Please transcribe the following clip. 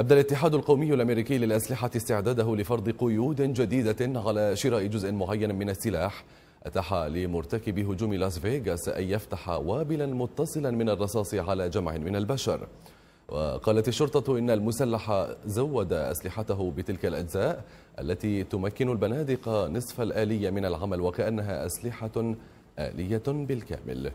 أبدى الاتحاد القومي الأمريكي للأسلحة استعداده لفرض قيود جديدة على شراء جزء معين من السلاح أتاح لمرتكبي هجوم لاس فيغاس أن يفتح وابلا متصلا من الرصاص على جمع من البشر وقالت الشرطة إن المسلح زود أسلحته بتلك الأجزاء التي تمكن البنادق نصف الآلية من العمل وكأنها أسلحة آلية بالكامل